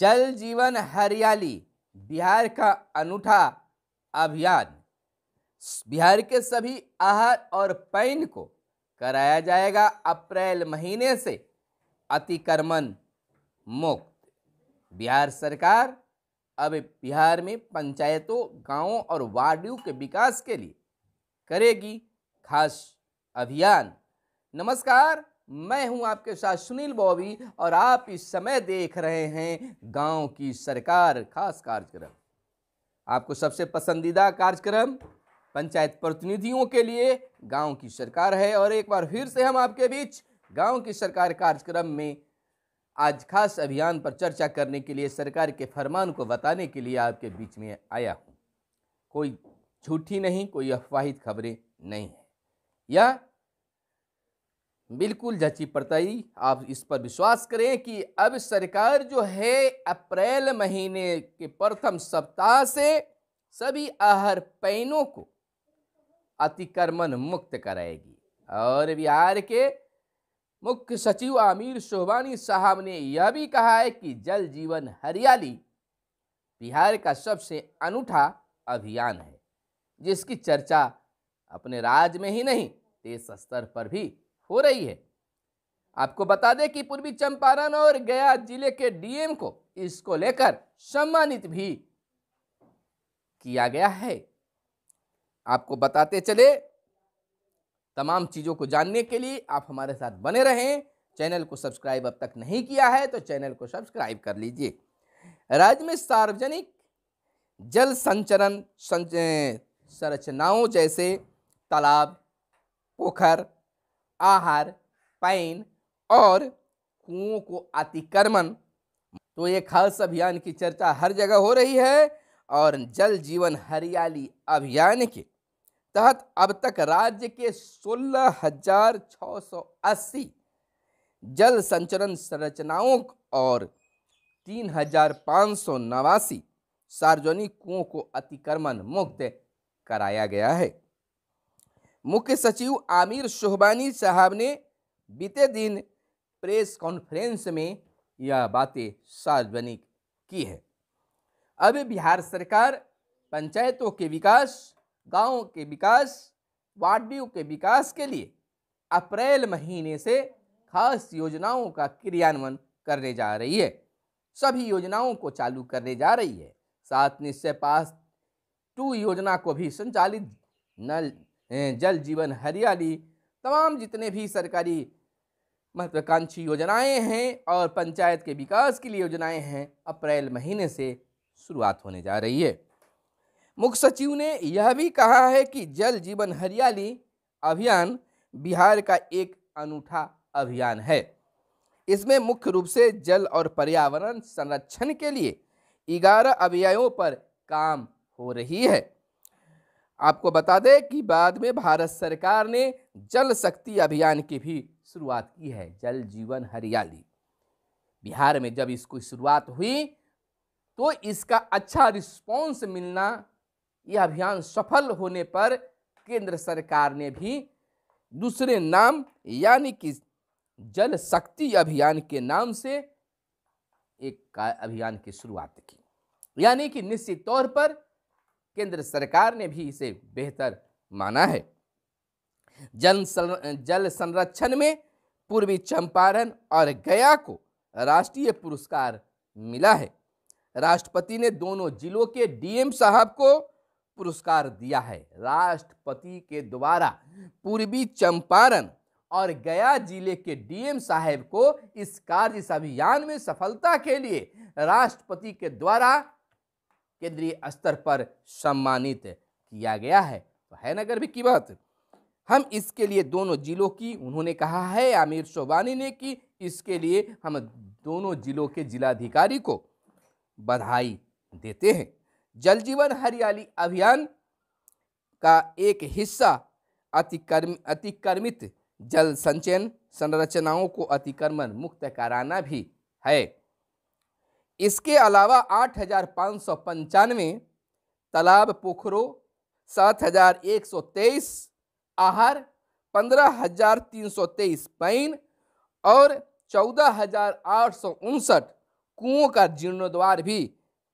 जल जीवन हरियाली बिहार का अनूठा अभियान बिहार के सभी आहार और पैन को कराया जाएगा अप्रैल महीने से अतिक्रमण मुक्त बिहार सरकार अब बिहार में पंचायतों गांवों और वार्डों के विकास के लिए करेगी खास अभियान नमस्कार मैं हूं आपके साथ सुनील बॉबी और आप इस समय देख रहे हैं गांव की सरकार खास कार्यक्रम आपको सबसे पसंदीदा कार्यक्रम पंचायत प्रतिनिधियों के लिए गांव की सरकार है और एक बार फिर से हम आपके बीच गांव की सरकार कार्यक्रम में आज खास अभियान पर चर्चा करने के लिए सरकार के फरमान को बताने के लिए आपके बीच में आया हूँ कोई झूठी नहीं कोई अफवाहित खबरें नहीं है या बिल्कुल जची पड़ताई आप इस पर विश्वास करें कि अब सरकार जो है अप्रैल महीने के प्रथम सप्ताह से सभी आहर पैनों को अतिक्रमण मुक्त कराएगी और बिहार के मुख्य सचिव आमिर शोभानी साहब ने यह भी कहा है कि जल जीवन हरियाली बिहार का सबसे अनूठा अभियान है जिसकी चर्चा अपने राज्य में ही नहीं देश स्तर पर भी हो रही है आपको बता दें कि पूर्वी चंपारण और गया जिले के डीएम को इसको लेकर सम्मानित भी किया गया है आपको बताते चले तमाम चीज़ों को जानने के लिए आप हमारे साथ बने रहें चैनल को सब्सक्राइब अब तक नहीं किया है तो चैनल को सब्सक्राइब कर लीजिए राज्य में सार्वजनिक जल संचरण संरचनाओं जैसे तालाब पोखर आहार पैन और कुओं को अतिक्रमण तो ये खास अभियान की चर्चा हर जगह हो रही है और जल जीवन हरियाली अभियान के तहत अब तक राज्य के सोलह हजार छः सौ अस्सी जल संचरण संरचनाओं और तीन हजार पाँच सौ नवासी सार्वजनिक कुओं को अतिक्रमण मुक्त कराया गया है मुख्य सचिव आमिर शोहबानी साहब ने बीते दिन प्रेस कॉन्फ्रेंस में यह बातें सार्वजनिक की है अब बिहार सरकार पंचायतों के विकास गांवों के विकास वार्डियों के विकास के लिए अप्रैल महीने से खास योजनाओं का क्रियान्वयन करने जा रही है सभी योजनाओं को चालू करने जा रही है साथ निश्चय पास टू योजना को भी संचालित नल जल जीवन हरियाली तमाम जितने भी सरकारी महत्वाकांक्षी योजनाएं हैं और पंचायत के विकास के लिए योजनाएं हैं अप्रैल महीने से शुरुआत होने जा रही है मुख्य सचिव ने यह भी कहा है कि जल जीवन हरियाली अभियान बिहार का एक अनूठा अभियान है इसमें मुख्य रूप से जल और पर्यावरण संरक्षण के लिए ग्यारह अभियायों पर काम हो रही है आपको बता दें कि बाद में भारत सरकार ने जल शक्ति अभियान की भी शुरुआत की है जल जीवन हरियाली बिहार में जब इसकी शुरुआत हुई तो इसका अच्छा रिस्पॉन्स मिलना यह अभियान सफल होने पर केंद्र सरकार ने भी दूसरे नाम यानी कि जल शक्ति अभियान के नाम से एक अभियान की शुरुआत की यानी कि निश्चित तौर पर केंद्र सरकार ने भी इसे बेहतर माना है जल जल संरक्षण में पूर्वी चंपारण और गया को राष्ट्रीय पुरस्कार मिला है राष्ट्रपति ने दोनों जिलों के डीएम साहब को पुरस्कार दिया है राष्ट्रपति के द्वारा पूर्वी चंपारण और गया जिले के डीएम साहब को इस कार्य अभियान में सफलता के लिए राष्ट्रपति के द्वारा केंद्रीय स्तर पर सम्मानित किया गया है तो है ना गर्व की बात हम इसके लिए दोनों जिलों की उन्होंने कहा है आमिर सोबानी ने कि इसके लिए हम दोनों जिलों के जिलाधिकारी को बधाई देते हैं जल जीवन हरियाली अभियान का एक हिस्सा अतिक्रम अतिक्रमित जल संचयन संरचनाओं को अतिक्रमण मुक्त कराना भी है इसके अलावा आठ हज़ार पाँच सौ पंचानवे तालाब पोखरों सात हज़ार एक सौ तेईस आहार पंद्रह हज़ार तीन सौ तेईस पैन और चौदह हज़ार आठ सौ उनसठ कुओं का जीर्णोद्वार भी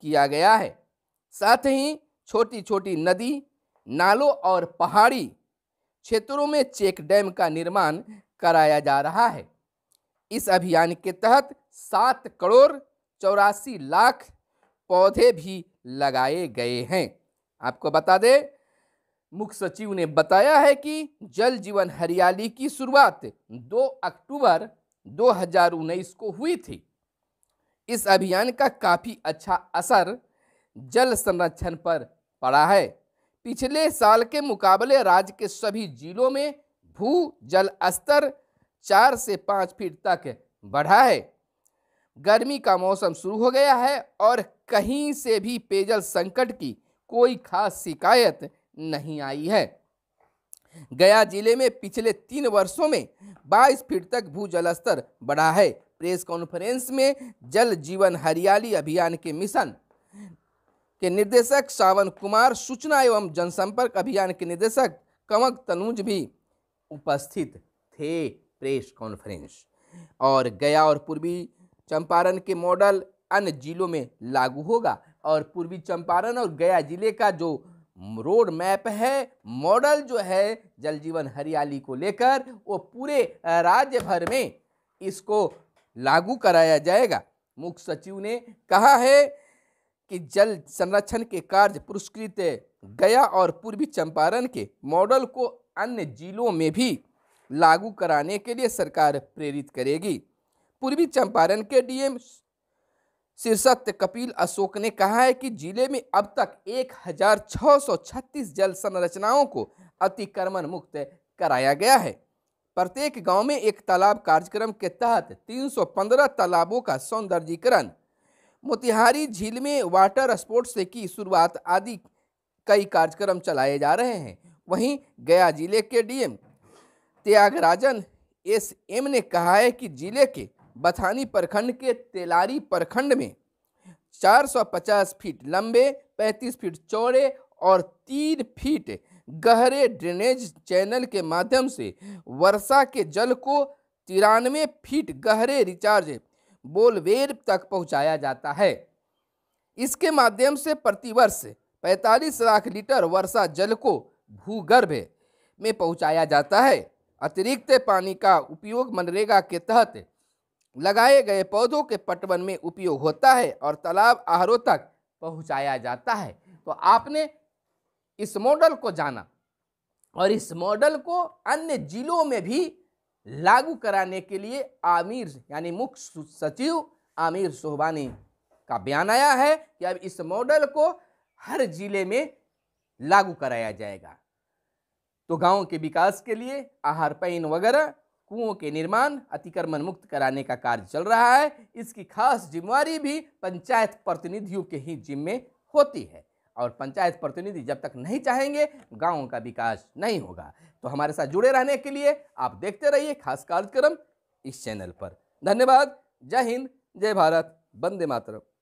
किया गया है साथ ही छोटी छोटी नदी नालों और पहाड़ी क्षेत्रों में चेक डैम का निर्माण कराया जा रहा है इस अभियान के तहत सात करोड़ चौरासी लाख पौधे भी लगाए गए हैं आपको बता दें मुख्य सचिव ने बताया है कि जल जीवन हरियाली की शुरुआत 2 अक्टूबर 2019 को हुई थी इस अभियान का काफ़ी अच्छा असर जल संरक्षण पर पड़ा है पिछले साल के मुकाबले राज्य के सभी जिलों में भू जल स्तर चार से पाँच फीट तक बढ़ा है गर्मी का मौसम शुरू हो गया है और कहीं से भी पेयजल संकट की कोई खास शिकायत नहीं आई है गया जिले में पिछले तीन वर्षों में 22 फीट तक भू स्तर बढ़ा है प्रेस कॉन्फ्रेंस में जल जीवन हरियाली अभियान के मिशन के निर्देशक सावन कुमार सूचना एवं जनसंपर्क अभियान के निर्देशक कमक तनुज भी उपस्थित थे प्रेस कॉन्फ्रेंस और गया और पूर्वी चंपारण के मॉडल अन्य जिलों में लागू होगा और पूर्वी चंपारण और गया जिले का जो रोड मैप है मॉडल जो है जल जीवन हरियाली को लेकर वो पूरे राज्य भर में इसको लागू कराया जाएगा मुख्य सचिव ने कहा है कि जल संरक्षण के कार्य पुरस्कृत गया और पूर्वी चंपारण के मॉडल को अन्य जिलों में भी लागू कराने के लिए सरकार प्रेरित करेगी पूर्वी चंपारण के डीएम शीर्षस्थ कपिल अशोक ने कहा है कि जिले में अब तक 1636 जल संरचनाओं को अतिक्रमण मुक्त कराया गया है प्रत्येक गांव में एक तालाब कार्यक्रम के तहत 315 तालाबों का सौंदर्यीकरण मोतिहारी झील में वाटर स्पोर्ट्स से की शुरुआत आदि कई कार्यक्रम चलाए जा रहे हैं वहीं गया जिले के डीएम त्यागराजन एस एम ने कहा है कि जिले के बथानी प्रखंड के तेलारी प्रखंड में 450 फीट लंबे 35 फीट चौड़े और 3 फीट गहरे ड्रेनेज चैनल के माध्यम से वर्षा के जल को तिरानवे फीट गहरे रिचार्ज बोलवेर तक पहुंचाया जाता है इसके माध्यम से प्रतिवर्ष पैंतालीस लाख लीटर वर्षा जल को भूगर्भ में पहुंचाया जाता है अतिरिक्त पानी का उपयोग मनरेगा के तहत लगाए गए पौधों के पटवन में उपयोग होता है और तालाब आहरों तक पहुंचाया जाता है तो आपने इस मॉडल को जाना और इस मॉडल को अन्य जिलों में भी लागू कराने के लिए आमिर यानी मुख्य सचिव आमिर सोहबानी का बयान आया है कि अब इस मॉडल को हर जिले में लागू कराया जाएगा तो गांव के विकास के लिए आहार पैन वगैरह कुओं के निर्माण अतिक्रमण मुक्त कराने का कार्य चल रहा है इसकी खास जिम्मेवारी भी पंचायत प्रतिनिधियों के ही जिम्मे होती है और पंचायत प्रतिनिधि जब तक नहीं चाहेंगे गाँव का विकास नहीं होगा तो हमारे साथ जुड़े रहने के लिए आप देखते रहिए खास कार्यक्रम इस चैनल पर धन्यवाद जय हिंद जय भारत वंदे मातरम